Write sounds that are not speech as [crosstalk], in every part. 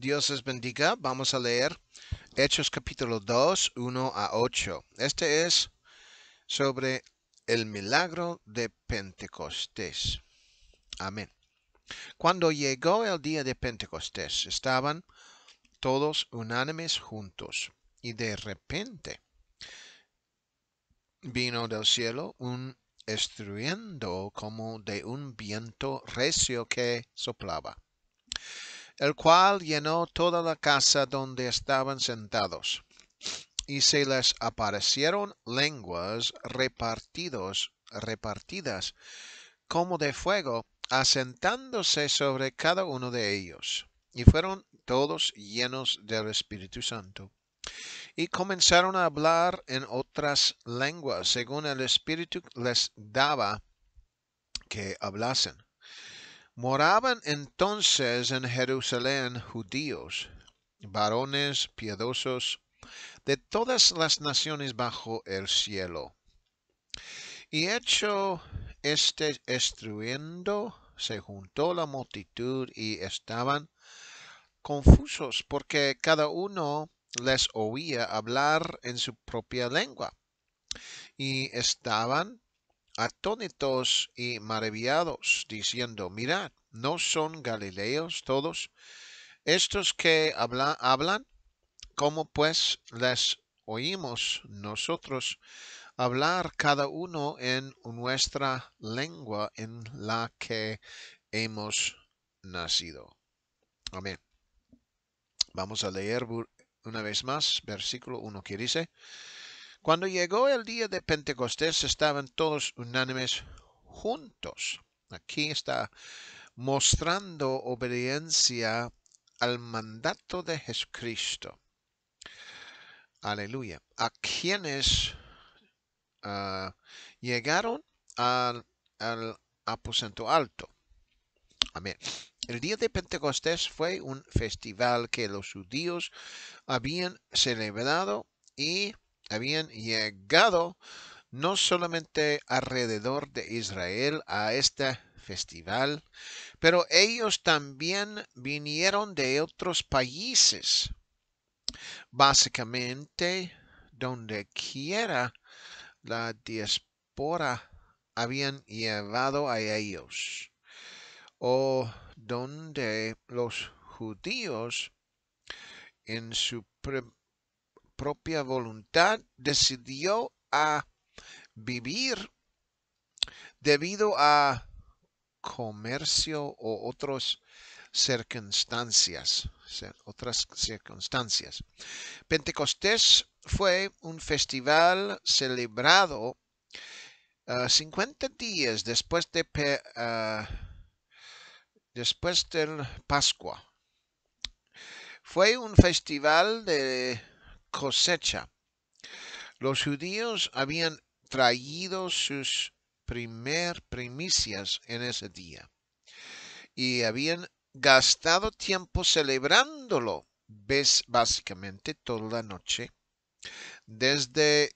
Dios les bendiga. Vamos a leer Hechos capítulo 2, 1 a 8. Este es sobre el milagro de Pentecostés. Amén. Cuando llegó el día de Pentecostés, estaban todos unánimes juntos. Y de repente vino del cielo un estruendo como de un viento recio que soplaba el cual llenó toda la casa donde estaban sentados. Y se les aparecieron lenguas repartidos, repartidas como de fuego, asentándose sobre cada uno de ellos. Y fueron todos llenos del Espíritu Santo. Y comenzaron a hablar en otras lenguas, según el Espíritu les daba que hablasen. Moraban entonces en Jerusalén judíos, varones piedosos de todas las naciones bajo el cielo. Y hecho este estruendo, se juntó la multitud y estaban confusos porque cada uno les oía hablar en su propia lengua. Y estaban atónitos y maravillados, diciendo, mirad, ¿no son galileos todos estos que hablan? ¿Cómo pues les oímos nosotros hablar cada uno en nuestra lengua en la que hemos nacido? Amén. Vamos a leer una vez más versículo 1 que dice, cuando llegó el día de Pentecostés estaban todos unánimes juntos. Aquí está mostrando obediencia al mandato de Jesucristo. Aleluya. A quienes ah, llegaron al, al aposento alto. Amén. El día de Pentecostés fue un festival que los judíos habían celebrado y habían llegado no solamente alrededor de Israel a este festival, pero ellos también vinieron de otros países. Básicamente, donde quiera la diáspora habían llevado a ellos, o donde los judíos en su propia voluntad, decidió a vivir debido a comercio o otras circunstancias. Otras circunstancias. Pentecostés fue un festival celebrado 50 eh, días después de eh, después del Pascua. Fue un festival de cosecha. Los judíos habían traído sus primer primicias en ese día y habían gastado tiempo celebrándolo, ves básicamente toda la noche, desde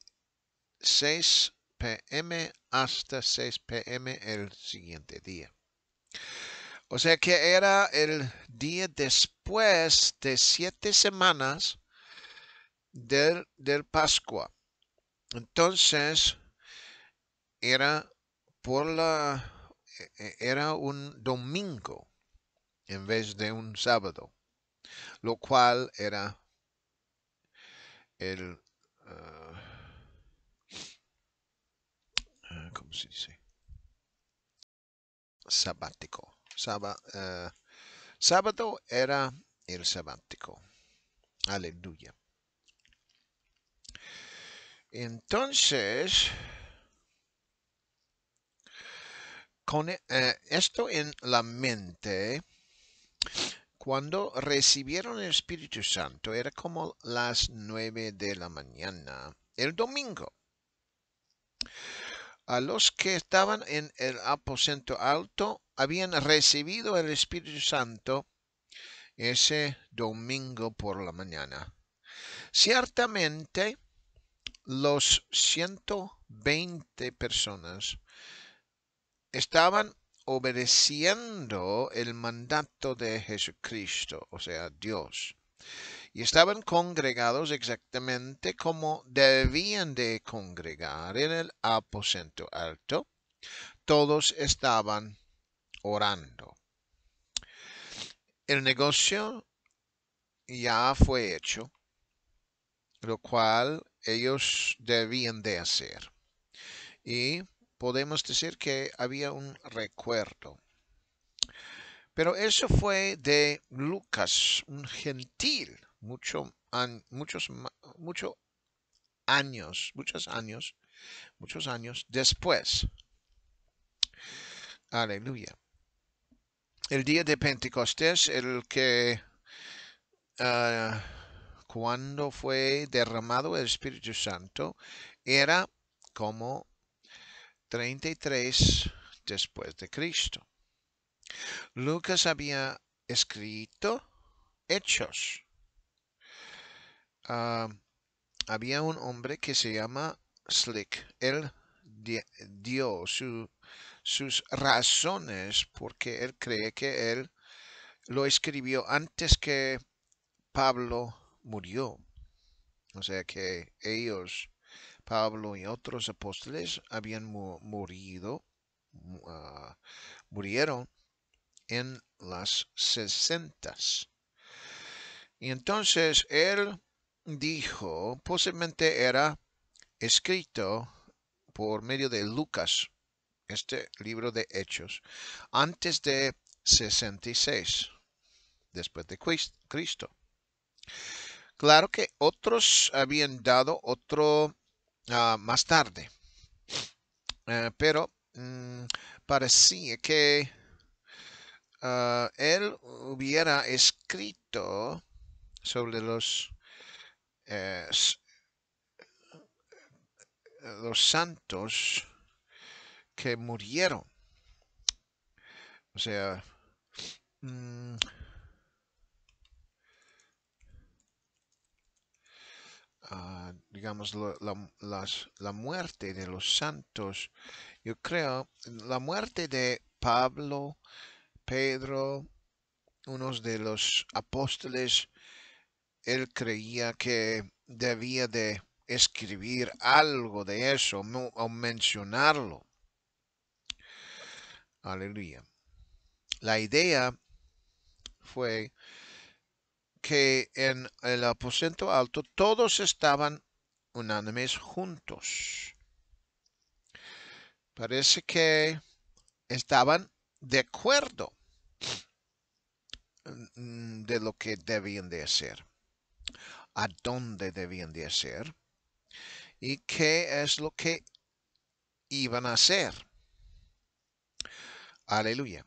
6 p.m. hasta 6 p.m. el siguiente día. O sea que era el día después de siete semanas del, Pascua. Entonces, era por la e, e, era un domingo en vez de un sábado, lo cual era el eh, eh, ¿cómo se dice? sabático. Eh, sábado era el sabático. Aleluya. Entonces, con eh, esto en la mente, cuando recibieron el Espíritu Santo, era como las nueve de la mañana, el domingo. A los que estaban en el aposento alto habían recibido el Espíritu Santo ese domingo por la mañana. Ciertamente, los 120 personas estaban obedeciendo el mandato de Jesucristo, o sea, Dios. Y estaban congregados exactamente como debían de congregar en el aposento alto. Todos estaban orando. El negocio ya fue hecho, lo cual ellos debían de hacer. Y podemos decir que había un recuerdo. Pero eso fue de Lucas, un gentil, mucho, muchos, años, muchos años, muchos años después. Aleluya. El día de Pentecostés, el que ah, cuando fue derramado el Espíritu Santo era como 33 después de Cristo. Lucas había escrito hechos. Ah, había un hombre que se llama Slick. Él dio sus razones porque él cree que él lo escribió antes que Pablo murió. O sea que ellos, Pablo y otros apóstoles, habían murido, ah, murieron en las sesentas. Y entonces él dijo, posiblemente era escrito por medio de Lucas, este libro de Hechos, antes de 66, después de Cristo. Claro que otros habían dado otro ah, más tarde, eh, pero mm, parecía que ah, él hubiera escrito sobre los, eh, los santos que murieron. O sea, mm, Ah, digamos, la, la muerte de los santos, yo creo, la muerte de Pablo, Pedro, unos de los apóstoles, él creía que debía de escribir algo de eso o mencionarlo. Aleluya. La idea fue que en el aposento alto todos estaban unánimes juntos. Parece que estaban de acuerdo mm, de lo que debían de hacer, a dónde debían de hacer y qué es lo que iban a hacer. Aleluya.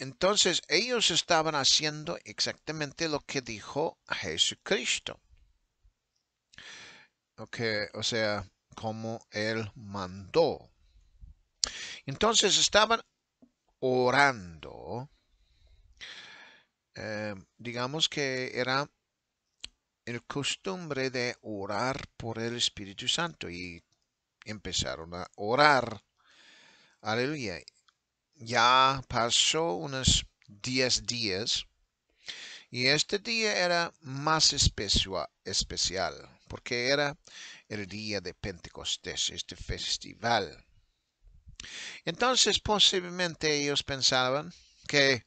Entonces ellos estaban haciendo exactamente lo que dijo Jesucristo. Okay, o sea, como Él mandó. Entonces estaban orando. Eh, digamos que era el costumbre de orar por el Espíritu Santo y empezaron a orar. Aleluya. Ya pasó unos 10 días y este día era más especial porque era el día de Pentecostés, este festival. Entonces posiblemente ellos pensaban que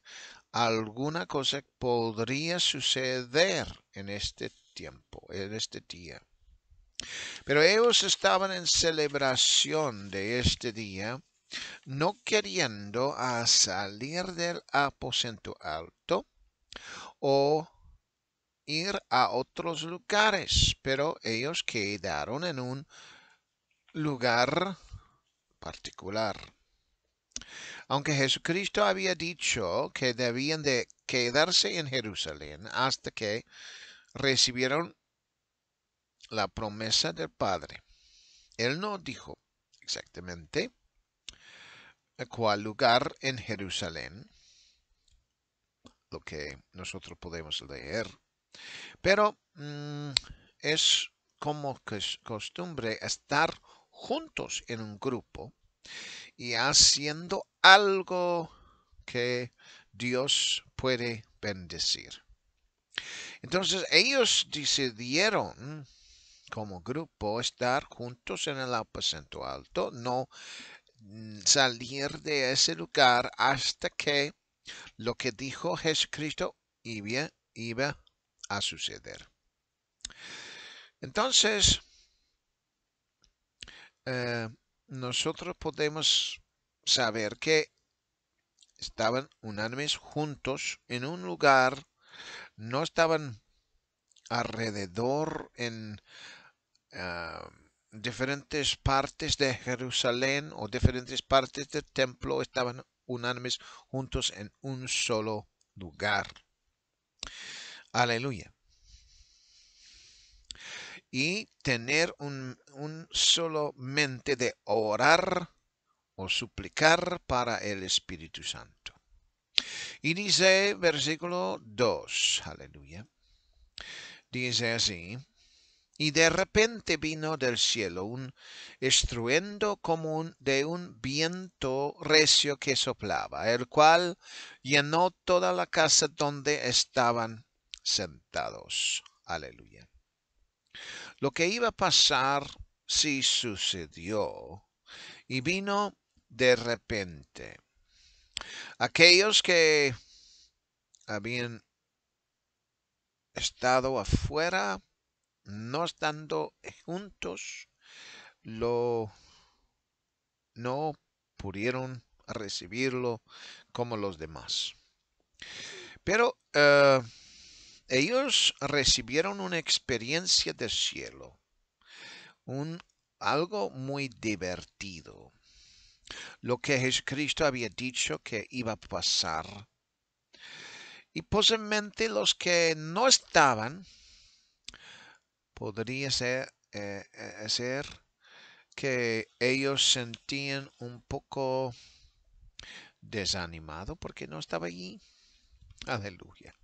alguna cosa podría suceder en este tiempo, en este día. Pero ellos estaban en celebración de este día no queriendo salir del aposento alto o ir a otros lugares, pero ellos quedaron en un lugar particular. Aunque Jesucristo había dicho que debían de quedarse en Jerusalén hasta que recibieron la promesa del Padre. Él no dijo exactamente cual lugar en Jerusalén, lo que nosotros podemos leer. Pero mm, es como costumbre estar juntos en un grupo y haciendo algo que Dios puede bendecir. Entonces ellos decidieron mm, como grupo estar juntos en el aposento alto, no Mm, salir de ese lugar hasta que lo que dijo Jesucristo iba, iba a suceder. Entonces, eh, nosotros podemos saber que estaban unánimes juntos en un lugar, no estaban alrededor en ah, diferentes partes de Jerusalén o diferentes partes del templo estaban unánimes juntos en un solo lugar. Aleluya. Y tener un, un solo mente de orar o suplicar para el Espíritu Santo. Y dice versículo 2, aleluya. Dice así, y de repente vino del cielo un estruendo como de un viento recio que soplaba, el cual llenó toda la casa donde estaban sentados. Aleluya. Lo que iba a pasar sí sucedió y vino de repente. Aquellos que habían estado afuera no estando juntos, lo no pudieron recibirlo como los demás. Pero eh, ellos recibieron una experiencia del cielo, un, algo muy divertido. Lo que Jesucristo había dicho que iba a pasar. Y posiblemente los que no estaban podría ser, eh, eh, que ellos sentían un poco desanimado porque no estaba allí. Aleluya.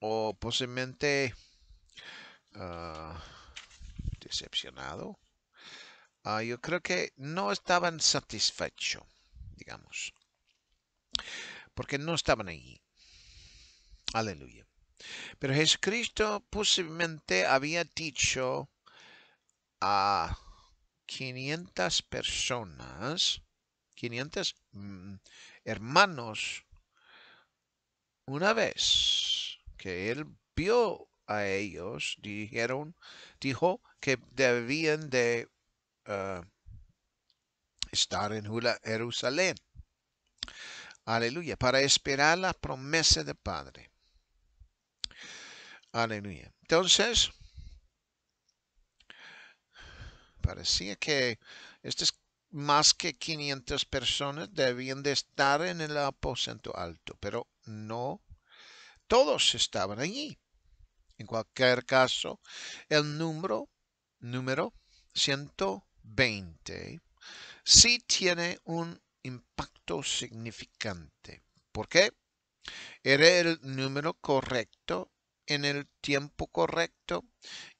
O posiblemente ah, decepcionado. Ah, yo creo que no estaban satisfechos, digamos. Porque no estaban allí. Aleluya. Pero Jesucristo posiblemente había dicho a 500 personas, 500 mm, hermanos, una vez que él vio a ellos, dijeron, dijo que debían de eh, estar en Jerusalén. Aleluya, para esperar la promesa del Padre. Aleluya. Entonces, parecía que estas más que 500 personas debían de estar en el aposento alto, pero no todos estaban allí. En cualquier caso, el número, número 120 sí tiene un impacto significante. ¿Por qué? Era el número correcto en el tiempo correcto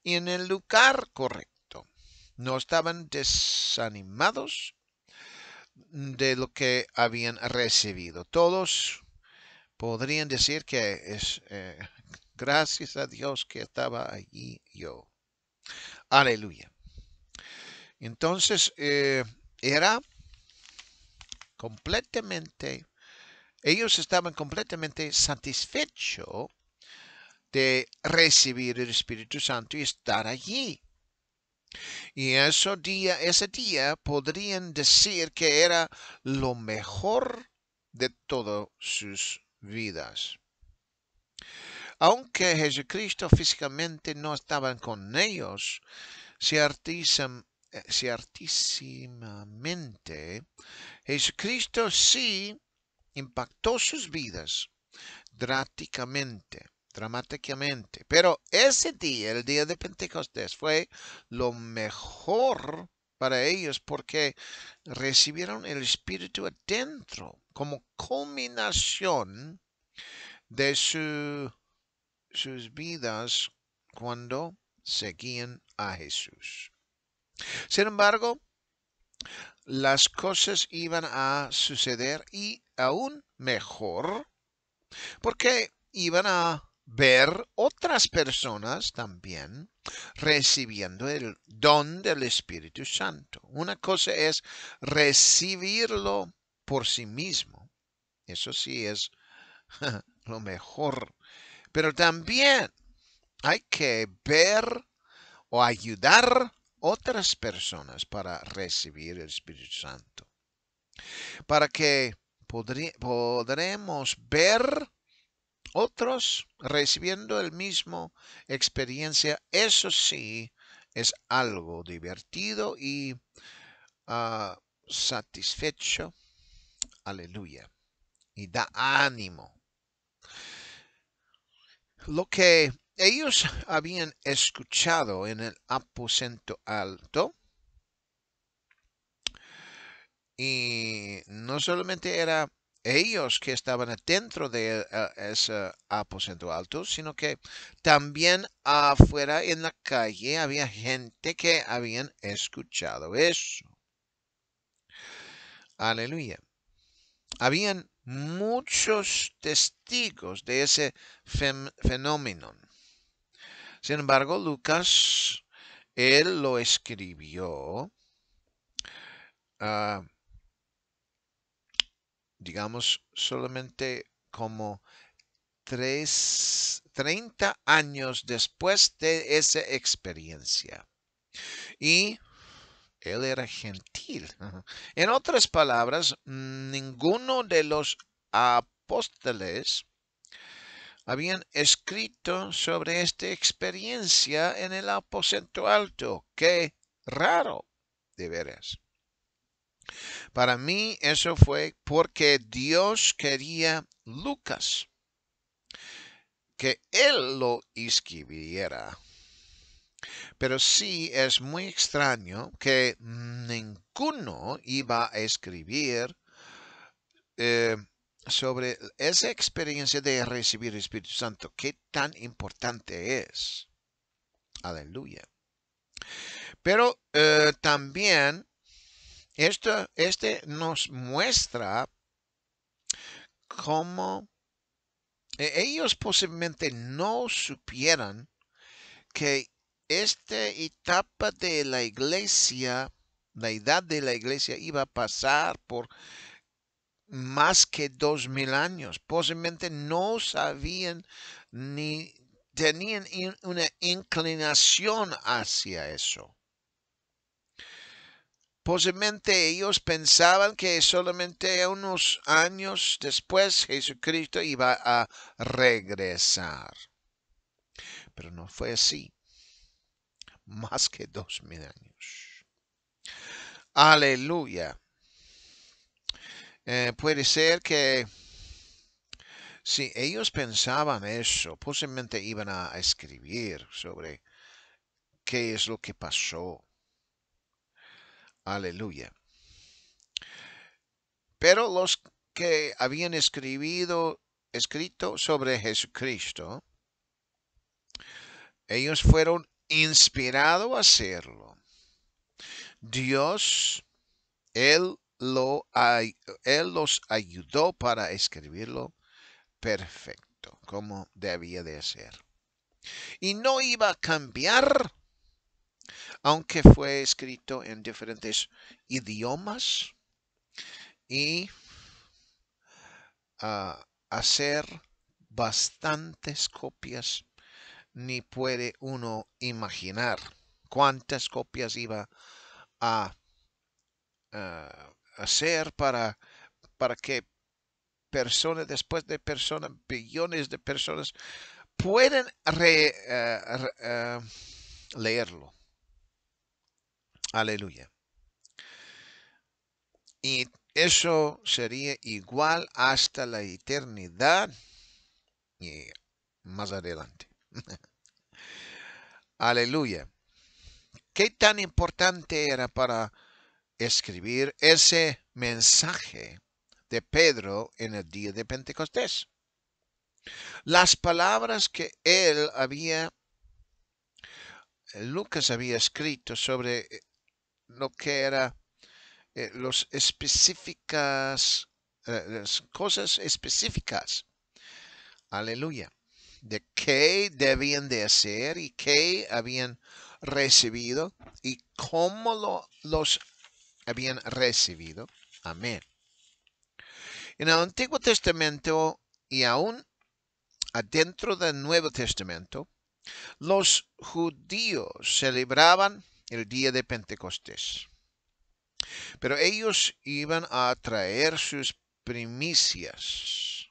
y en el lugar correcto. No estaban desanimados de lo que habían recibido. Todos podrían decir que es eh, gracias a Dios que estaba allí yo. Aleluya. Entonces eh, era completamente, ellos estaban completamente satisfechos de recibir el Espíritu Santo y estar allí. Y eso día, ese día podrían decir que era lo mejor de todas sus vidas. Aunque Jesucristo físicamente no estaba con ellos, ciertísim, ciertísimamente eh, Jesucristo sí impactó sus vidas drásticamente dramáticamente. Pero ese día, el día de Pentecostés, fue lo mejor para ellos porque recibieron el Espíritu adentro como culminación de sus vidas cuando seguían a Jesús. Sin embargo, las cosas iban a suceder y aún mejor porque iban a ver otras personas también recibiendo el don del Espíritu Santo. Una cosa es recibirlo por sí mismo. Eso sí es [laughs] lo mejor. Pero también hay que ver o ayudar otras personas para recibir el Espíritu Santo. Para que podremos ver otros recibiendo el mismo experiencia, eso sí, es algo divertido y ah, satisfecho. Aleluya. Y da ánimo. Lo que ellos habían escuchado en el aposento alto, y no solamente era ellos que estaban dentro de eh, ese aposento alto, sino que también afuera en la calle había gente que habían escuchado eso. Aleluya. Habían muchos testigos de ese fenómeno. Sin embargo, Lucas, él lo escribió. Ah, digamos, solamente como tres, 30 años después de esa experiencia. Y él era gentil. [laughs] En otras palabras, ninguno de los apóstoles habían escrito sobre esta experiencia en el aposento alto. Qué raro, de veras. Para mí eso fue porque Dios quería Lucas, que él lo escribiera. Pero sí es muy extraño que ninguno iba a escribir eh, sobre esa experiencia de recibir el Espíritu Santo, qué tan importante es. Aleluya. Pero eh, también esto, este nos muestra cómo e, ellos posiblemente no supieran que esta etapa de la iglesia, la edad de la iglesia iba a pasar por más que dos mil años. Posiblemente no sabían ni tenían una inclinación hacia eso. Posiblemente ellos pensaban que solamente unos años después Jesucristo iba a regresar. Pero no fue así. Más que dos mil años. Aleluya. Eh, puede ser que si ellos pensaban eso, posiblemente iban a escribir sobre qué es lo que pasó Aleluya. Pero los que habían escrito sobre Jesucristo, ellos fueron inspirados a hacerlo. Dios, Él, él los ayudó para escribirlo perfecto, como debía de ser. Y no iba a cambiar aunque fue escrito en diferentes idiomas y ah, hacer bastantes copias ni puede uno imaginar cuántas copias iba a, ah, hacer para, para que personas, después de personas, billones de personas, pueden eh, eh, leerlo. Aleluya. Y eso sería igual hasta la eternidad y más adelante. [laughs] Aleluya. ¿Qué tan importante era para escribir ese mensaje de Pedro en el día de Pentecostés? Las palabras que él había, Lucas había escrito sobre lo que era eh, los específicas, eh, las cosas específicas. Aleluya. De qué debían de hacer y qué habían recibido y cómo los habían recibido. Amén. En el Antiguo Testamento y aún adentro del Nuevo Testamento, los judíos celebraban el día de Pentecostés. Pero ellos iban a traer sus primicias.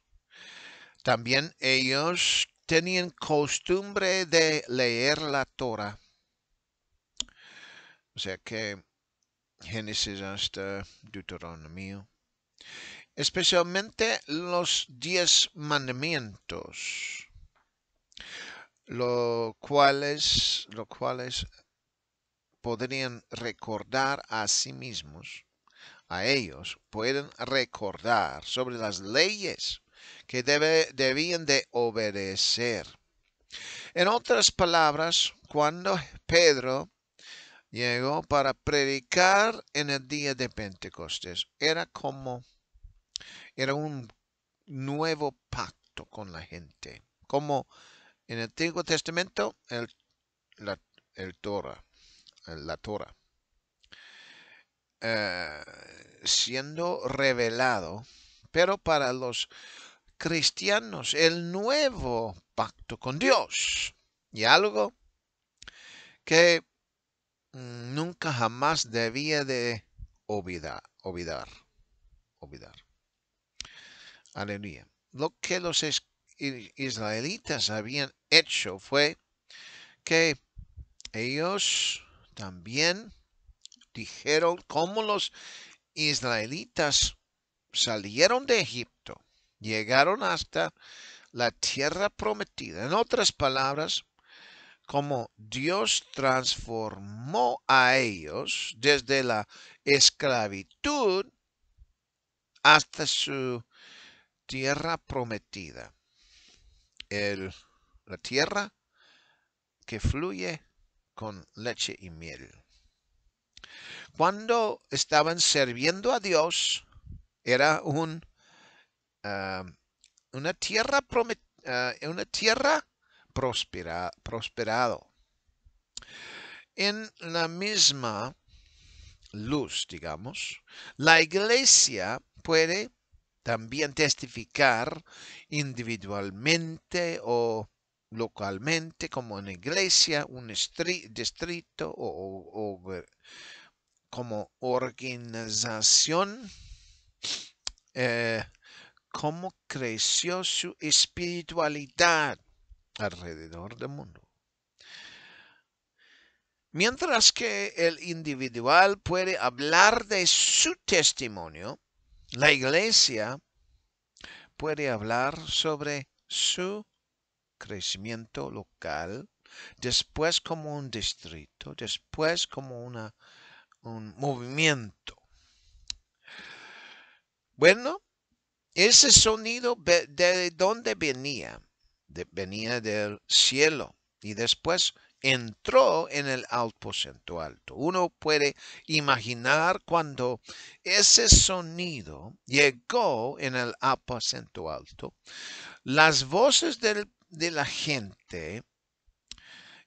También ellos tenían costumbre de leer la Torah. O sea que Génesis hasta Deuteronomio. Especialmente los diez mandamientos, los cuales, los cuales podrían recordar a sí mismos, a ellos, pueden recordar sobre las leyes que debían de obedecer. En otras palabras, cuando Pedro llegó para predicar en el día de Pentecostés, era como, era un nuevo pacto con la gente, como en el Antiguo Testamento, el, la, el Torah la Torah, eh, siendo revelado, pero para los cristianos, el nuevo pacto con Dios. Y algo que mm, nunca jamás debía de olvidar, olvidar, olvidar. Aleluya. Lo que los israelitas habían hecho fue que ellos también dijeron cómo los israelitas salieron de Egipto, llegaron hasta la tierra prometida. En otras palabras, como Dios transformó a ellos desde la esclavitud hasta su tierra prometida. El, la tierra que fluye con leche y miel. Cuando estaban sirviendo a Dios, era un, ah, una tierra, promet, ah, una tierra prospera, prosperado. En la misma luz, digamos, la iglesia puede también testificar individualmente o localmente, como una iglesia, un distrito o, como organización. Eh, cómo creció su espiritualidad alrededor del mundo. Mientras que el individual puede hablar de su testimonio, la iglesia puede hablar sobre su crecimiento local, después como un distrito, después como una, un movimiento. Bueno, ese sonido de dónde venía, venía del cielo y después entró en el aposento alto. Uno puede imaginar cuando ese sonido llegó en el aposento alto, las voces del de la gente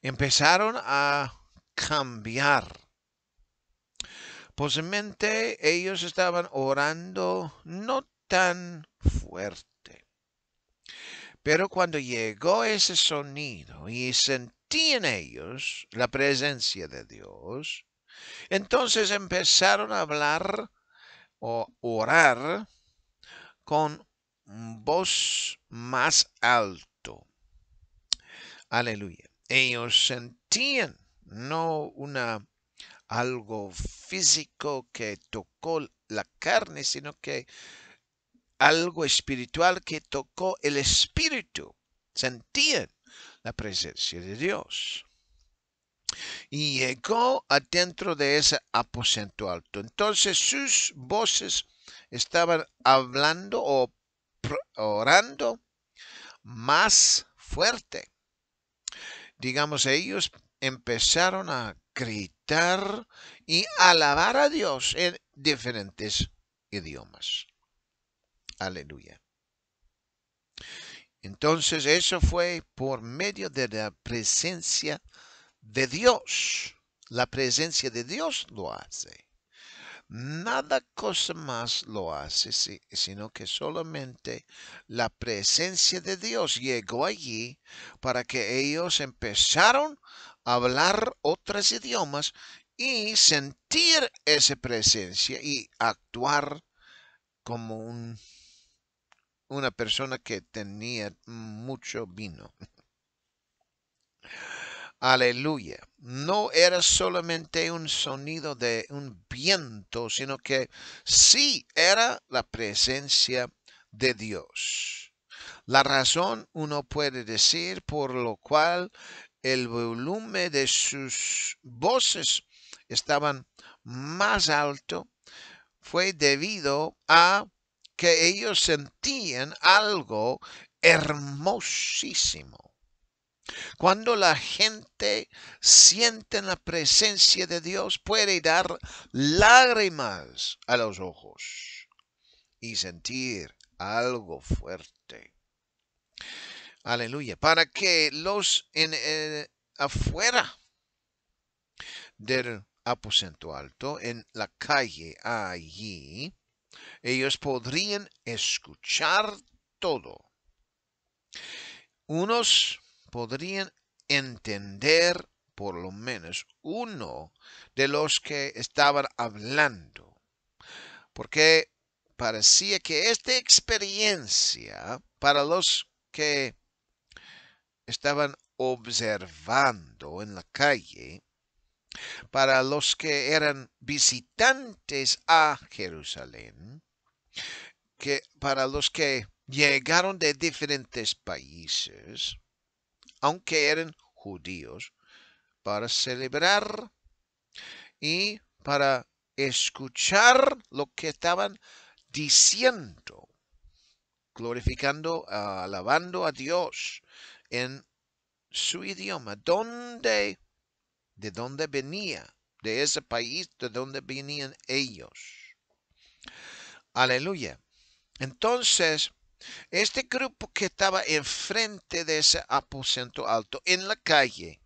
empezaron a cambiar. Posiblemente ellos estaban orando no tan fuerte. Pero cuando llegó ese sonido y sentí en ellos la presencia de Dios, entonces empezaron a hablar o orar con voz más alta Aleluya. Ellos sentían no una algo físico que tocó la carne, sino que algo espiritual que tocó el espíritu. Sentían la presencia de Dios. Y llegó adentro de ese aposento alto. Entonces sus voces estaban hablando o orando más fuerte digamos, ellos empezaron a gritar y alabar a Dios en diferentes idiomas. Aleluya. Entonces eso fue por medio de la presencia de Dios. La presencia de Dios lo hace nada cosa más lo hace, sino que solamente la presencia de Dios llegó allí para que ellos empezaron a hablar otros idiomas y sentir esa presencia y actuar como un, una persona que tenía mucho vino. Aleluya. No era solamente un sonido de un viento, sino que sí era la presencia de Dios. La razón uno puede decir por lo cual el volumen de sus voces estaban más alto fue debido a que ellos sentían algo hermosísimo cuando la gente siente la presencia de Dios, puede dar lágrimas a los ojos y sentir algo fuerte. Aleluya. Para que los en, afuera del aposento alto, en la calle allí, ellos podrían escuchar todo. Unos podrían entender por lo menos uno de los que estaban hablando. Porque parecía que esta experiencia para los que estaban observando en la calle, para los que eran visitantes a Jerusalén, que para los que llegaron de diferentes países, aunque eran judíos, para celebrar y para escuchar lo que estaban diciendo, glorificando, alabando a Dios en su idioma. ¿De dónde venía? De ese país de donde venían ellos. Aleluya. Entonces, este grupo que estaba enfrente de ese aposento alto en la calle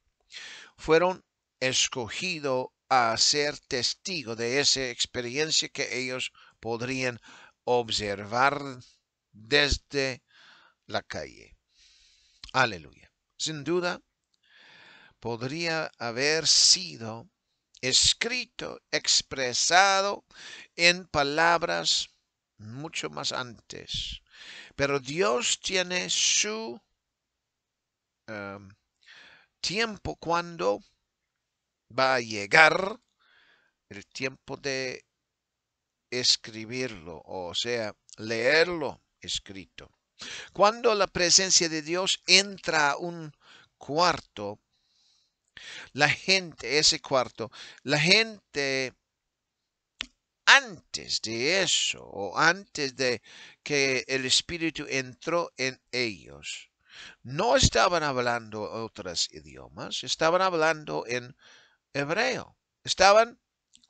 fueron escogidos a ser testigos de esa experiencia que ellos podrían observar desde la calle. Aleluya. Sin duda, podría haber sido escrito, expresado en palabras mucho más antes. Pero Dios tiene su em, tiempo cuando va a llegar el tiempo de escribirlo, o sea, leerlo escrito. Cuando la presencia de Dios entra a un cuarto, la gente, ese cuarto, la gente antes de eso o antes de que el Espíritu entró en ellos, no estaban hablando otros idiomas, estaban hablando en hebreo, estaban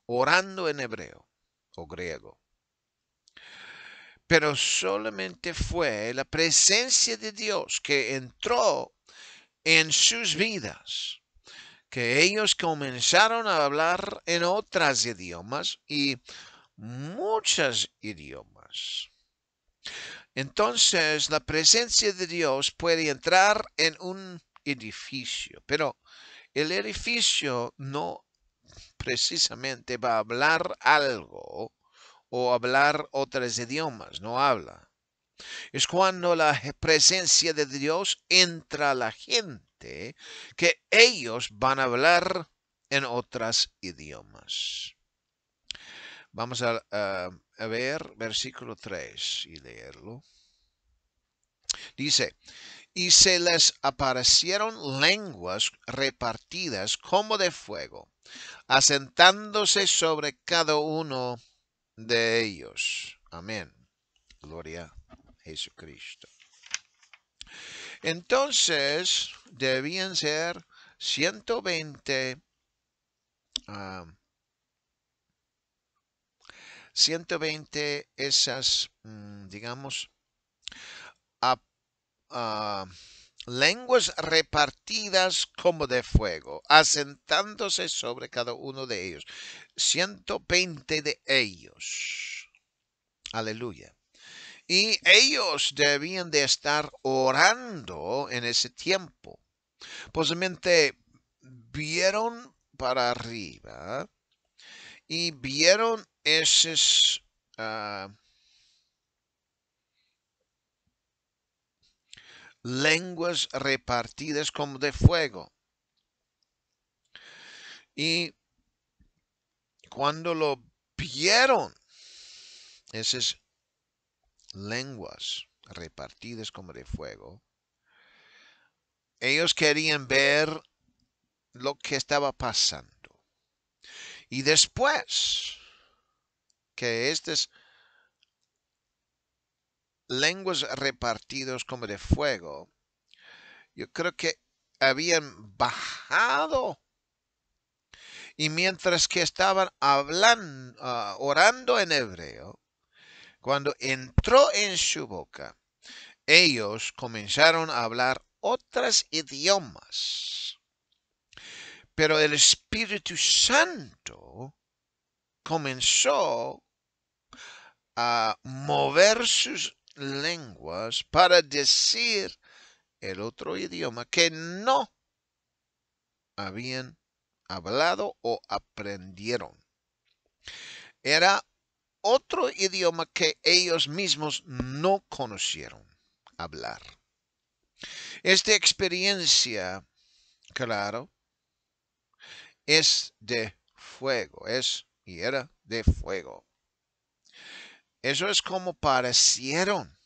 orando en hebreo o griego. Pero solamente fue la presencia de Dios que entró en sus vidas que ellos comenzaron a hablar en otros idiomas y muchos idiomas. Entonces la presencia de Dios puede entrar en un edificio, pero el edificio no precisamente va a hablar algo o hablar otros idiomas, no habla. Es cuando la presencia de Dios entra a la gente que ellos van a hablar en otros idiomas. Vamos a, a ver versículo 3 y leerlo. Dice, y se les aparecieron lenguas repartidas como de fuego, asentándose sobre cada uno de ellos. Amén. Gloria a Jesucristo. Entonces, debían ser 120, 120 ah, esas, mm, digamos, ah, lenguas repartidas como de fuego, asentándose sobre cada uno de ellos. 120 de ellos. Aleluya. Y ellos debían de estar orando en ese tiempo. Posiblemente vieron para arriba y vieron esas ah, lenguas repartidas como de fuego. Y cuando lo vieron, esas lenguas repartidas como de fuego. Ellos querían ver lo que estaba pasando. Y después que estas lenguas repartidas como de fuego, yo creo que habían bajado. Y mientras que estaban hablando, ah, orando en hebreo, cuando entró en su boca, ellos comenzaron a hablar otros idiomas. Pero el Espíritu Santo comenzó a mover sus lenguas para decir el otro idioma que no habían hablado o aprendieron. Era otro idioma que ellos mismos no conocieron hablar. Esta experiencia, claro, es de fuego, es y era de fuego. Eso es como parecieron.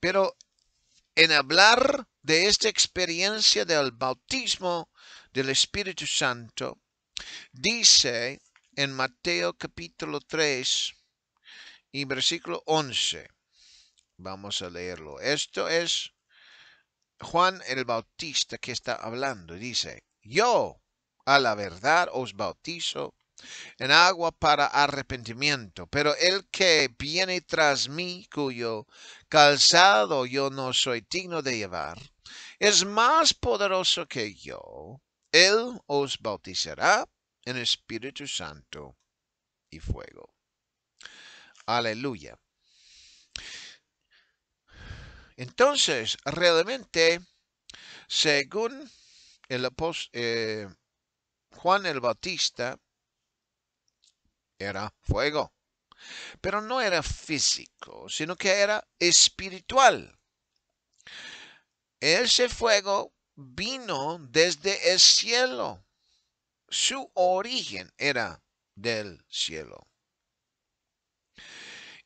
Pero en hablar de esta experiencia del bautismo del Espíritu Santo, dice en Mateo capítulo 3 y versículo 11. Vamos a leerlo. Esto es Juan el Bautista que está hablando. Dice, yo a la verdad os bautizo en agua para arrepentimiento, pero el que viene tras mí, cuyo calzado yo no soy digno de llevar, es más poderoso que yo. Él os bautizará en Espíritu Santo y fuego. Aleluya. Entonces, realmente, según el apóstol eh, Juan el Bautista, era fuego. Pero no era físico, sino que era espiritual. Ese fuego vino desde el cielo su origen era del cielo.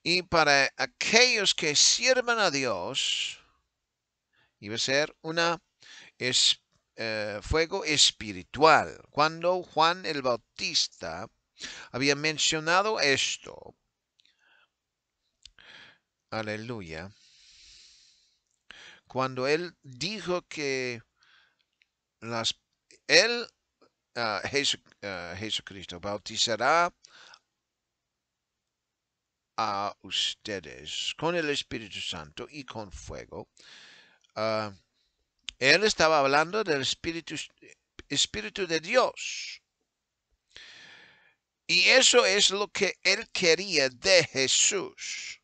Y para aquellos que sirvan a Dios, iba a ser una eh, fuego espiritual. Cuando Juan el Bautista había mencionado esto, aleluya, cuando él dijo que las, él Jesucristo bautizará a ustedes con el Espíritu Santo y con fuego. Ah, él estaba hablando del Espíritu, Espíritu de Dios. Y eso es lo que él quería de Jesús.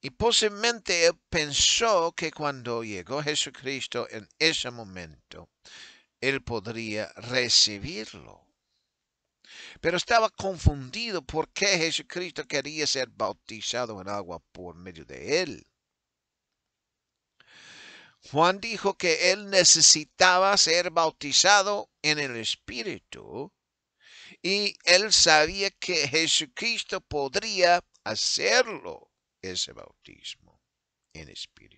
Y posiblemente él pensó que cuando llegó Jesucristo en ese momento, él podría recibirlo. Pero estaba confundido por qué Jesucristo quería ser bautizado en agua por medio de él. Juan dijo que él necesitaba ser bautizado en el Espíritu y él sabía que Jesucristo podría hacerlo, ese bautismo en Espíritu.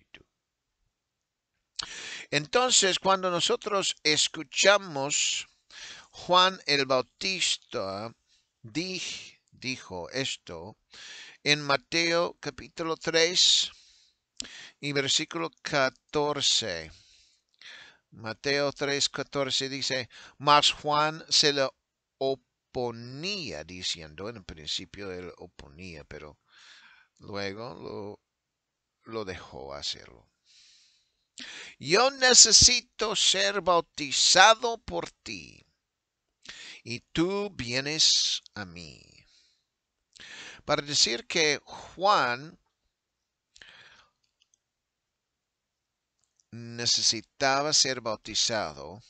Entonces, cuando nosotros escuchamos Juan el Bautista dijo esto en Mateo capítulo 3 y versículo 14. Mateo 3, 14 dice, mas Juan se le oponía diciendo, en principio él oponía, pero luego lo dejó hacerlo yo necesito ser bautizado por ti y tú vienes a mí. Para decir que Juan necesitaba ser bautizado,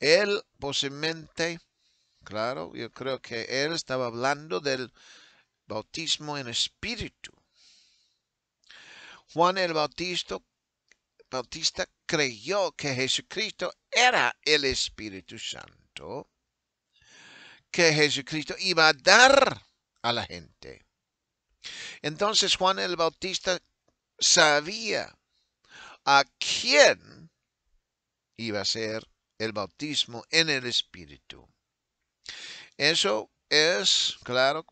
él posiblemente, claro, yo creo que él estaba hablando del bautismo en espíritu Juan el Bautista, Bautista creyó que Jesucristo era el Espíritu Santo, que Jesucristo iba a dar a la gente. Entonces Juan el Bautista sabía a quién iba a ser el bautismo en el Espíritu. Eso es, claro,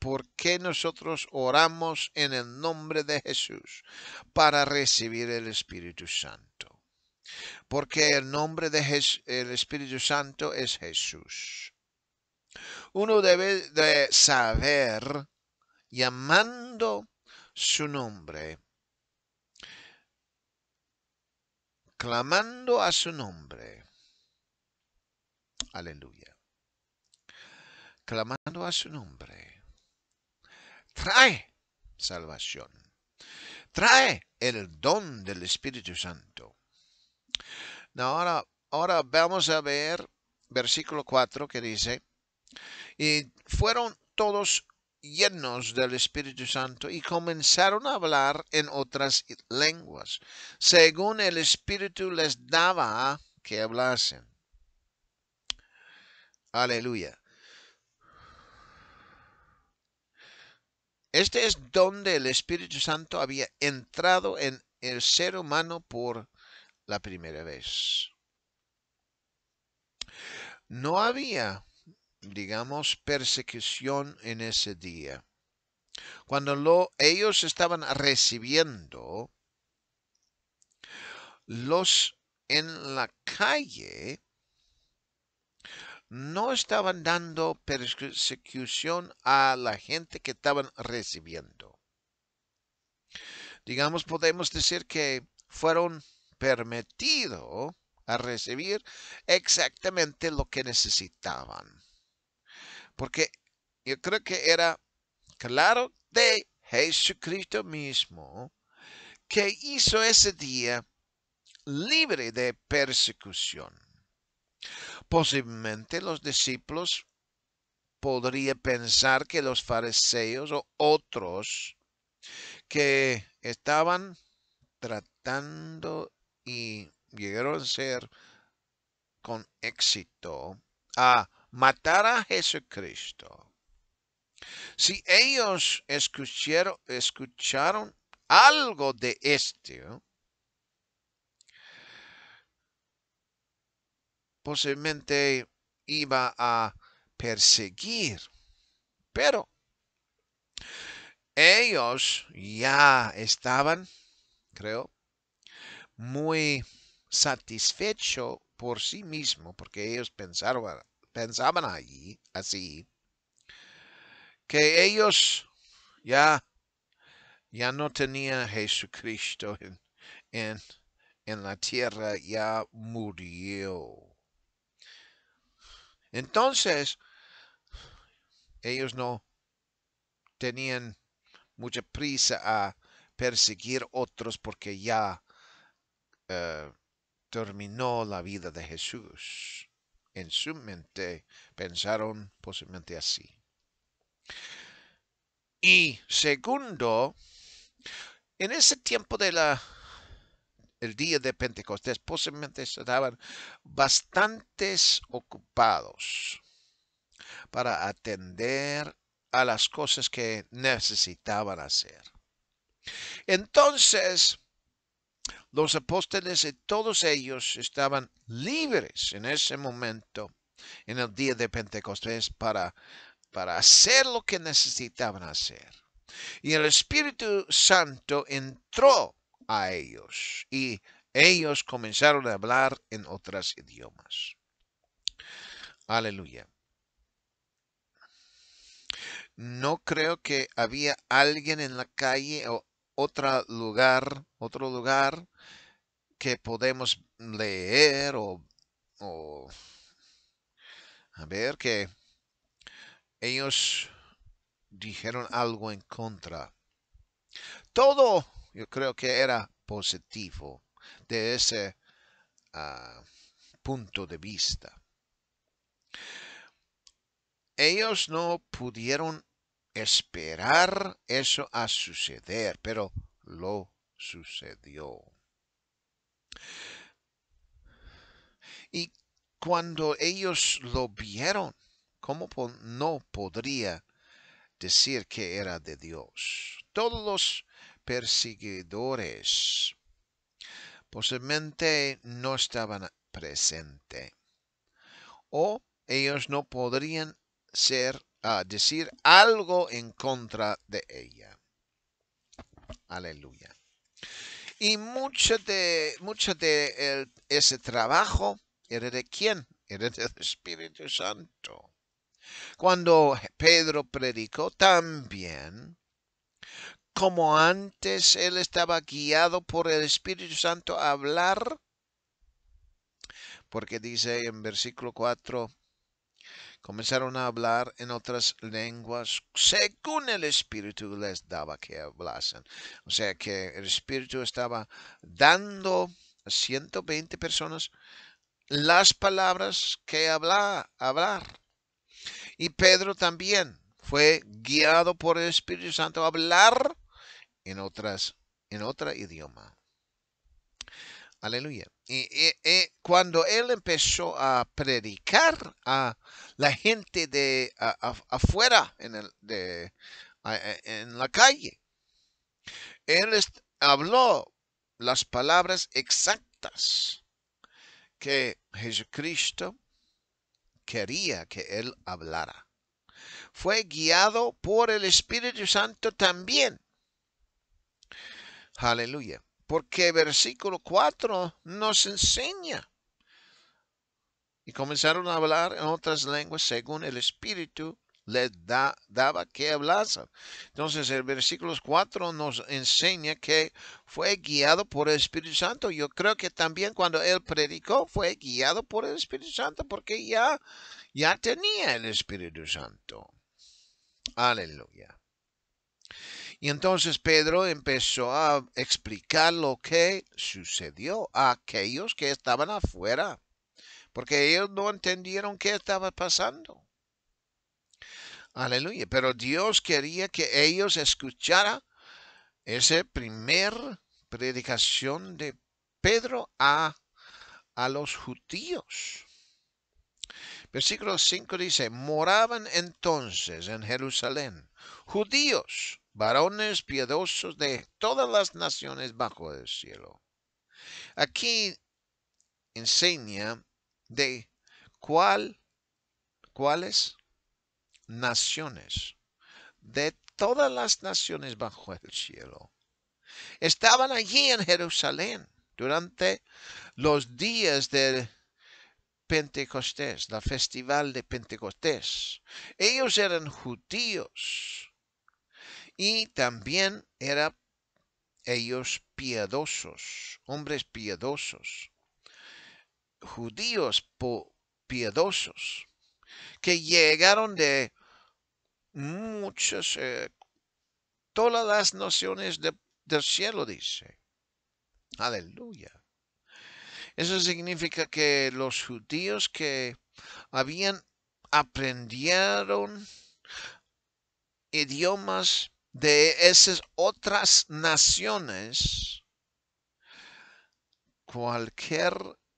por qué nosotros oramos en el nombre de Jesús para recibir el Espíritu Santo. Porque el nombre del el Espíritu Santo es Jesús. Uno debe de saber, llamando su nombre, clamando a su nombre. Aleluya. Clamando a su nombre trae salvación, trae el don del Espíritu Santo. Ahora, ahora vamos a ver versículo 4 que dice, y fueron todos llenos del Espíritu Santo y comenzaron a hablar en otras lenguas, según el Espíritu les daba que hablasen. Aleluya. Este es donde el Espíritu Santo había entrado en el ser humano por la primera vez. No había, digamos, persecución en ese día. Cuando ellos estaban recibiendo, los en la calle no estaban dando persecución a la gente que estaban recibiendo. Digamos, podemos decir que fueron permitidos a recibir exactamente lo que necesitaban. Porque yo creo que era claro de Jesucristo mismo que hizo ese día libre de persecución. Posiblemente los discípulos podría pensar que los fariseos o otros que estaban tratando y llegaron a ser con éxito a matar a Jesucristo. Si ellos escucharon, escucharon algo de esto, posiblemente iba a perseguir. Pero ellos ya estaban, creo, muy satisfechos por sí mismos, porque ellos pensaron, pensaban allí, así, que ellos ya, ya no tenían Jesucristo en la tierra, ya murió. Entonces, ellos no tenían mucha prisa a perseguir otros porque ya eh, terminó la vida de Jesús. En su mente pensaron posiblemente así. Y segundo, en ese tiempo de la el día de Pentecostés, posiblemente estaban bastantes ocupados para atender a las cosas que necesitaban hacer. Entonces, los apóstoles y todos ellos estaban libres en ese momento, en el día de Pentecostés, para, para hacer lo que necesitaban hacer. Y el Espíritu Santo entró a ellos y ellos comenzaron a hablar en otros idiomas. Aleluya. No creo que había alguien en la calle o otro lugar, otro lugar que podemos leer o, a ver que ellos dijeron algo en contra. Todo yo creo que era positivo de ese ah, punto de vista. Ellos no pudieron esperar eso a suceder, pero lo sucedió. Y cuando ellos lo vieron, ¿cómo no podría decir que era de Dios? Todos los perseguidores. Posiblemente no estaban presentes. O ellos no podrían ser, a ah, decir algo en contra de ella. Aleluya. Y mucho de, mucho de ese trabajo era de quién? Era del Espíritu Santo. Cuando Pedro predicó también, como antes él estaba guiado por el Espíritu Santo a hablar? Porque dice en versículo 4, comenzaron a hablar en otras lenguas según el Espíritu les daba que hablasen. O sea que el Espíritu estaba dando a 120 personas las palabras que habla, hablar. Y Pedro también fue guiado por el Espíritu Santo a hablar en, otras, en otro idioma. Aleluya. Y, cuando él empezó a predicar a la gente de afuera, en, el, de, en la calle, él habló las palabras exactas que Jesucristo quería que él hablara. Fue guiado por el Espíritu Santo también Aleluya. Porque versículo 4 nos enseña. Y comenzaron a hablar en otras lenguas según el Espíritu les daba que hablasen. Entonces el versículo 4 nos enseña que fue guiado por el Espíritu Santo. Yo creo que también cuando él predicó fue guiado por el Espíritu Santo porque ya, ya tenía el Espíritu Santo. Aleluya. Y entonces Pedro empezó a explicar lo que sucedió a aquellos que estaban afuera, porque ellos no entendieron qué estaba pasando. Aleluya. Pero Dios quería que ellos escucharan esa primer predicación de Pedro a, a los judíos. Versículo 5 dice, moraban entonces en Jerusalén judíos varones piadosos de todas las naciones bajo el cielo. Aquí enseña de cuál, cuáles naciones, de todas las naciones bajo el cielo. Estaban allí en Jerusalén durante los días del Pentecostés, la festival de Pentecostés. Ellos eran judíos y también eran ellos piadosos, hombres piadosos, judíos piadosos, que llegaron de muchas, eh, todas las naciones del cielo, dice. Aleluya. Eso significa que los judíos que habían aprendieron idiomas de esas otras naciones, cualquier,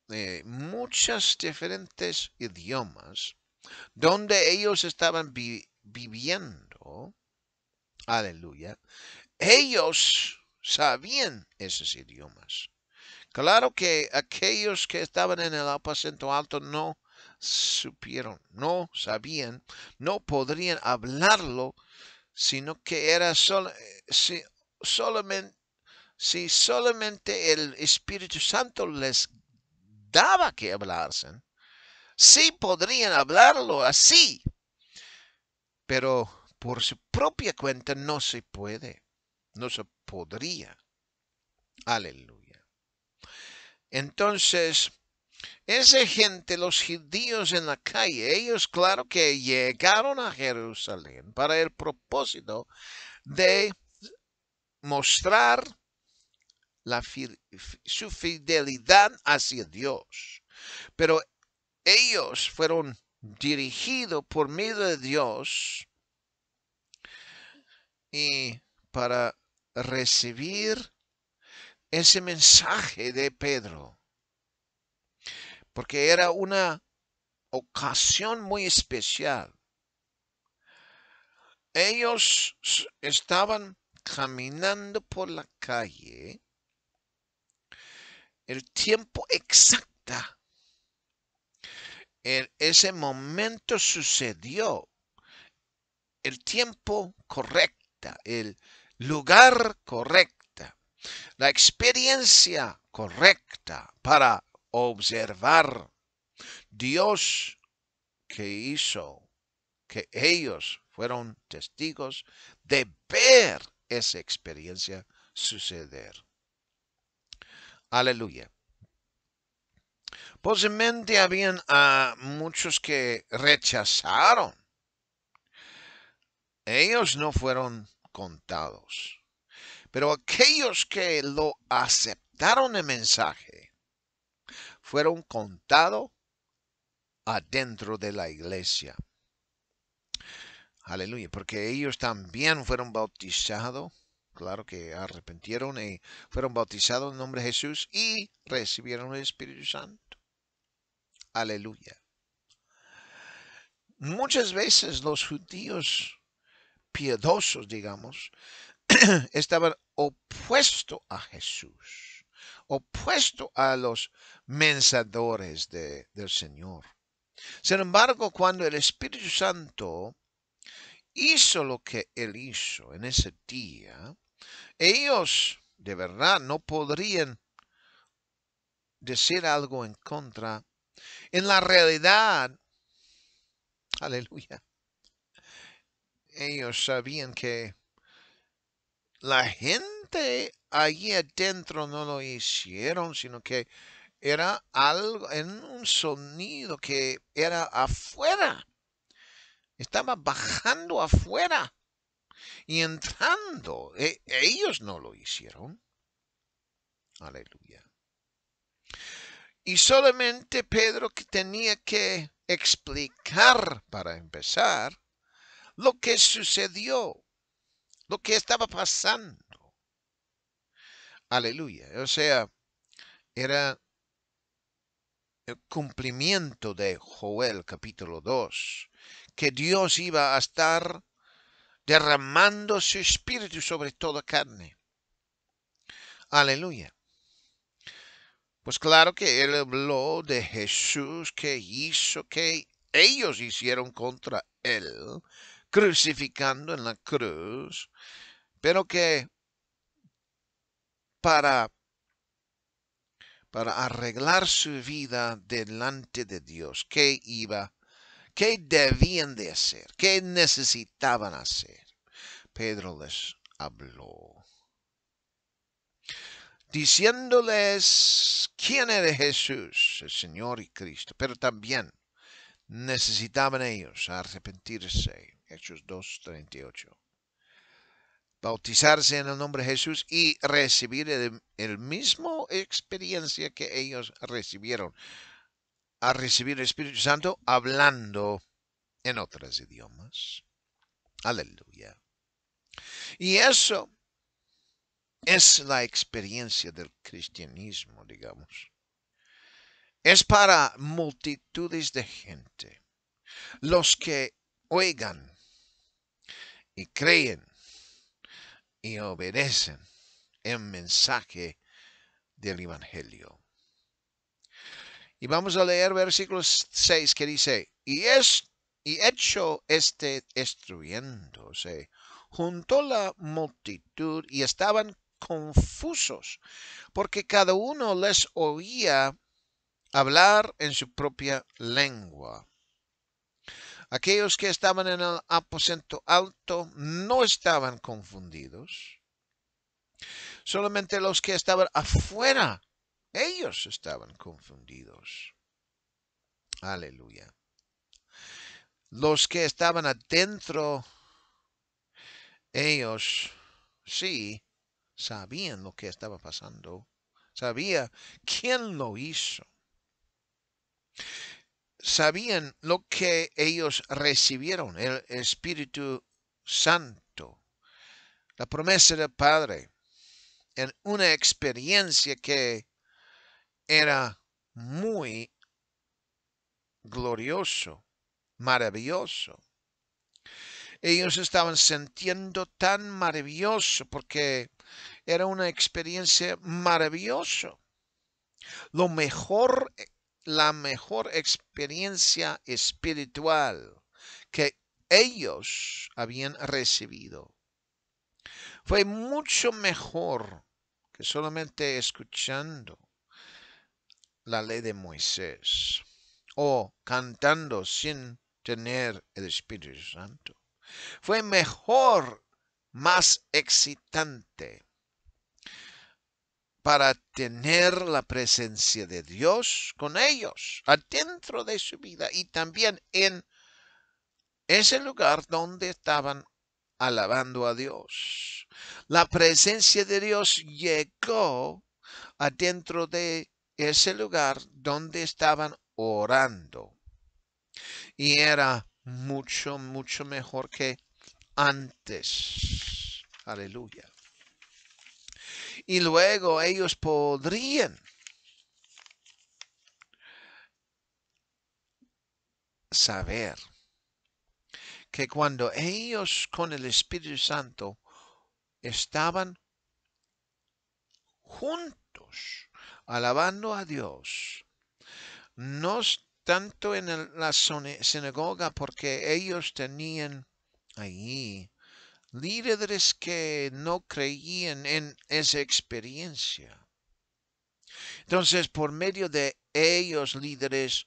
de eh, muchos diferentes idiomas, donde ellos estaban viviendo, aleluya, ellos sabían esos idiomas. Claro que aquellos que estaban en el apacento alto no supieron, no sabían, no podrían hablarlo sino que era solo, eh, si, solamente, si solamente el Espíritu Santo les daba que hablasen, sí podrían hablarlo así, pero por su propia cuenta no se puede, no se podría. Aleluya. Entonces, esa gente, los judíos en la calle, ellos claro que llegaron a Jerusalén para el propósito de mostrar la su fidelidad hacia Dios. Pero ellos fueron dirigidos por medio de Dios y para recibir ese mensaje de Pedro porque era una ocasión muy especial. Ellos estaban caminando por la calle el tiempo exacto. En ese momento sucedió el tiempo correcta, el lugar correcta, la experiencia correcta para observar. Dios que hizo que ellos fueron testigos de ver esa experiencia suceder. Aleluya. Posiblemente habían a ah, muchos que rechazaron. Ellos no fueron contados. Pero aquellos que lo aceptaron el mensaje, fueron contados adentro de la iglesia. Aleluya, porque ellos también fueron bautizados, claro que arrepentieron y fueron bautizados en nombre de Jesús y recibieron el Espíritu Santo. Aleluya. Muchas veces los judíos piedosos, digamos, [clears throat] estaban opuestos a Jesús opuesto a los mensadores de, del Señor. Sin embargo, cuando el Espíritu Santo hizo lo que él hizo en ese día, ellos de verdad no podrían decir algo en contra. En la realidad, aleluya, ellos sabían que la gente allí adentro no lo hicieron, sino que era algo en un sonido que era afuera. Estaba bajando afuera y entrando. E, ellos no lo hicieron. Aleluya. Y solamente Pedro que tenía que explicar para empezar lo que sucedió, lo que estaba pasando. Aleluya. O sea, era el cumplimiento de Joel capítulo 2, que Dios iba a estar derramando su espíritu sobre toda carne. Aleluya. Pues claro que él habló de Jesús que hizo que ellos hicieron contra él, crucificando en la cruz, pero que para, para arreglar su vida delante de Dios. ¿Qué iba? ¿Qué debían de hacer? ¿Qué necesitaban hacer? Pedro les habló diciéndoles quién era Jesús, el Señor y Cristo, pero también necesitaban ellos arrepentirse. Hechos 2.38 bautizarse en el nombre de Jesús y recibir el, mismo experiencia que ellos recibieron, a recibir el Espíritu Santo hablando en otros idiomas. Aleluya. Y eso es la experiencia del cristianismo, digamos. Es para multitudes de gente. Los que oigan y creen y obedecen el mensaje del Evangelio. Y vamos a leer versículo 6 que dice, y, es, y hecho este se juntó la multitud y estaban confusos, porque cada uno les oía hablar en su propia lengua. Aquellos que estaban en el aposento alto no estaban confundidos. Solamente los que estaban afuera, ellos estaban confundidos. Aleluya. Los que estaban adentro, ellos sí sabían lo que estaba pasando. Sabía quién lo hizo sabían lo que ellos recibieron, el Espíritu Santo, la promesa del Padre, en una experiencia que era muy glorioso, maravilloso. Ellos estaban sintiendo tan maravilloso porque era una experiencia maravillosa. Lo mejor la mejor experiencia espiritual que ellos habían recibido. Fue mucho mejor que solamente escuchando la ley de Moisés o cantando sin tener el Espíritu Santo. Fue mejor, más excitante para tener la presencia de Dios con ellos, adentro de su vida y también en ese lugar donde estaban alabando a Dios. La presencia de Dios llegó adentro de ese lugar donde estaban orando. Y era mucho, mucho mejor que antes. Aleluya y luego ellos podrían saber que cuando ellos con el Espíritu Santo estaban juntos alabando a Dios, no tanto en la sinagoga porque ellos tenían allí líderes que no creían en esa experiencia. Entonces, por medio de ellos, líderes,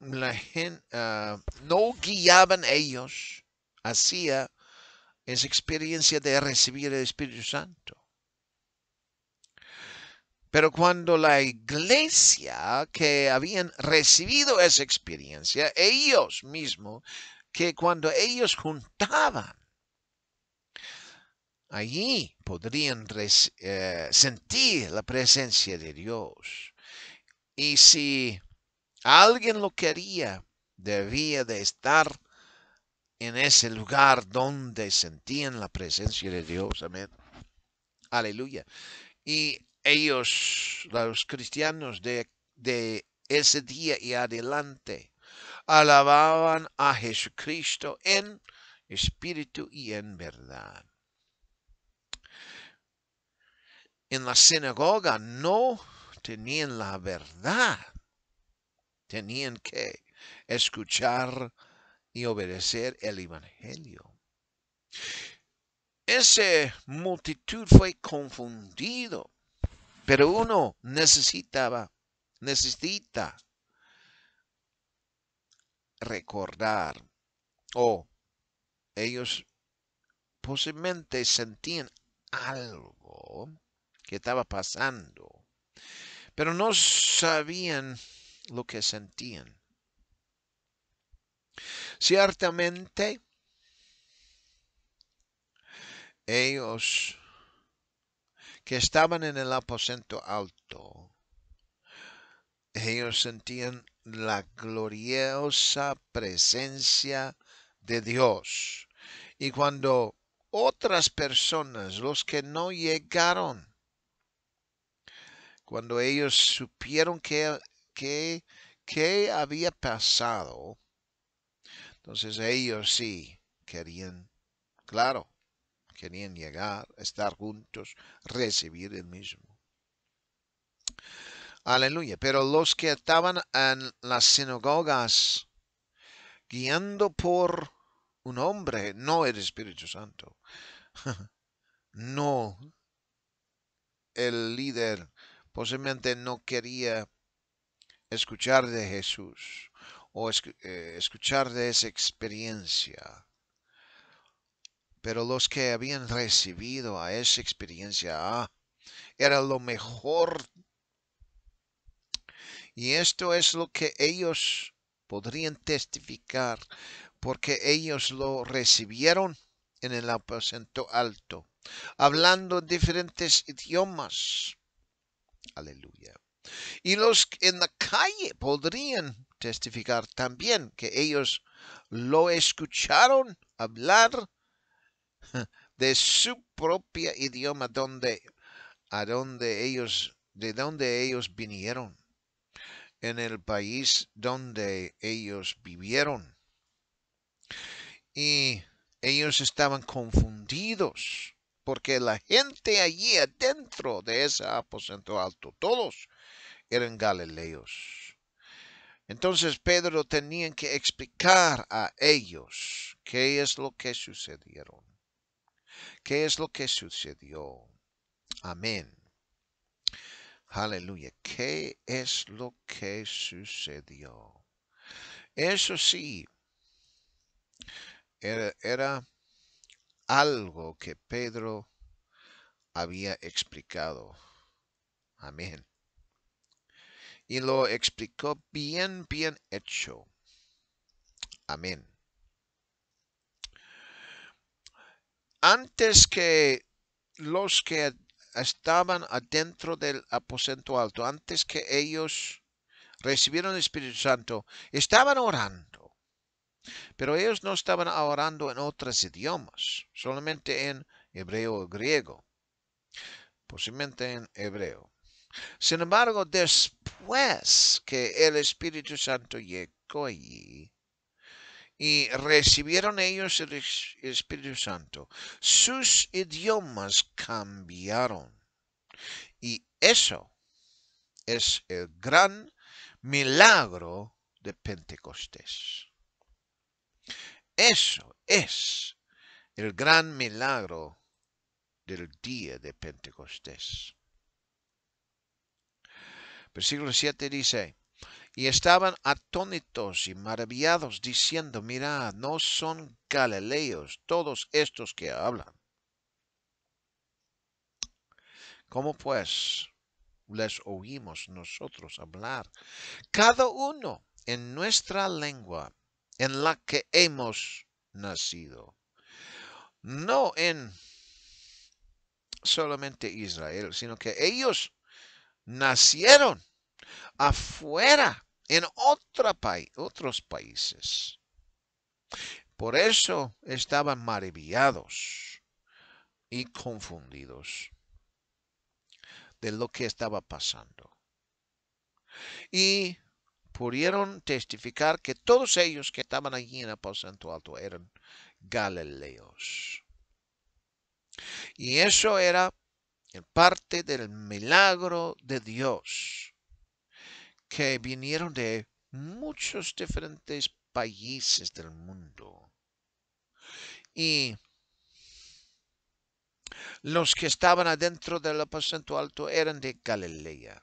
la gente, ah, no guiaban ellos hacia esa experiencia de recibir el Espíritu Santo. Pero cuando la iglesia que habían recibido esa experiencia, ellos mismos, que cuando ellos juntaban Allí podrían eh, sentir la presencia de Dios. Y si alguien lo quería, debía de estar en ese lugar donde sentían la presencia de Dios. Amén. Aleluya. Y ellos, los cristianos de ese día y adelante, alababan a Jesucristo en espíritu y en verdad. en la sinagoga no tenían la verdad. Tenían que escuchar y obedecer el Evangelio. Esa multitud fue confundido, pero uno necesitaba, necesita recordar, o ellos posiblemente sentían algo que estaba pasando. Pero no sabían lo que sentían. Ciertamente, ellos que estaban en el aposento alto, ellos sentían la gloriosa presencia de Dios. Y cuando otras personas, los que no llegaron cuando ellos supieron que, que, que había pasado, entonces ellos sí querían, claro, querían llegar, estar juntos, recibir el mismo. Aleluya. Pero los que estaban en las sinagogas, guiando por un hombre, no el Espíritu Santo, [laughs] no el líder posiblemente no quería escuchar de Jesús o eh, escuchar de esa experiencia. Pero los que habían recibido a esa experiencia ah, era lo mejor. Y esto es lo que ellos podrían testificar porque ellos lo recibieron en el aposento alto, hablando diferentes idiomas Aleluya. Y los en la calle podrían testificar también que ellos lo escucharon hablar [laughs] de su propio idioma donde a donde ellos de donde ellos vinieron en el país donde ellos vivieron y ellos estaban confundidos porque la gente allí adentro de ese aposento alto, todos eran galileos. Entonces Pedro tenía que explicar a ellos qué es lo que sucedieron, qué es lo que sucedió. Amén. Aleluya. ¿Qué es lo que sucedió? Eso sí, era, era algo que Pedro había explicado. Amén. Y lo explicó bien, bien hecho. Amén. Antes que los que estaban adentro del aposento alto, antes que ellos recibieron el Espíritu Santo, estaban orando. Pero ellos no estaban orando en otros idiomas, solamente en hebreo o griego, posiblemente en hebreo. Sin embargo, después que el Espíritu Santo llegó allí, y recibieron ellos el Espíritu Santo, sus idiomas cambiaron. Y eso es el gran milagro de Pentecostés. Eso es el gran milagro del día de Pentecostés. Versículo 7 dice, y estaban atónitos y maravillados diciendo, mirad, no son galileos todos estos que hablan. ¿Cómo pues les oímos nosotros hablar? Cada uno en nuestra lengua en la que hemos nacido. No en solamente Israel, sino que ellos nacieron afuera, en otra otros países. Por eso estaban maravillados y confundidos de lo que estaba pasando. Y pudieron testificar que todos ellos que estaban allí en aposento alto eran galileos. Y eso era parte del milagro de Dios, que vinieron de muchos diferentes países del mundo. Y los que estaban adentro del aposento alto eran de Galilea.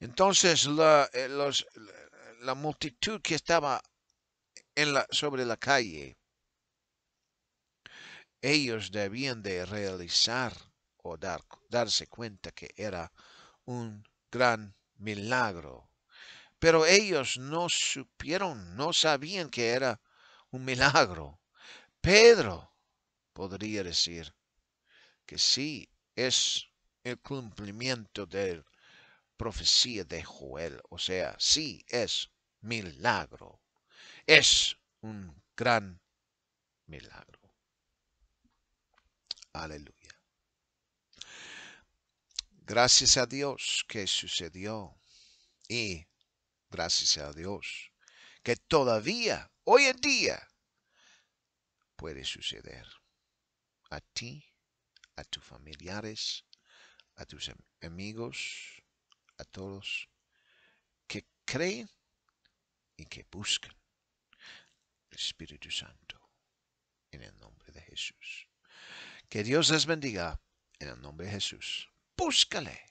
Entonces eh, la, multitud que estaba en la, sobre la calle, ellos debían de realizar o dar, darse cuenta que era un gran milagro. Pero ellos no supieron, no sabían que era un milagro. Pedro podría decir que sí, es el cumplimiento del profecía de Joel. O sea, sí es milagro. Es un gran milagro. Aleluya. Gracias a Dios que sucedió. Y gracias a Dios que todavía, hoy en día, puede suceder a ti, a tus familiares, a tus amigos, a todos que creen y que buscan el Espíritu Santo en el nombre de Jesús. Que Dios les bendiga en el nombre de Jesús. Búscale.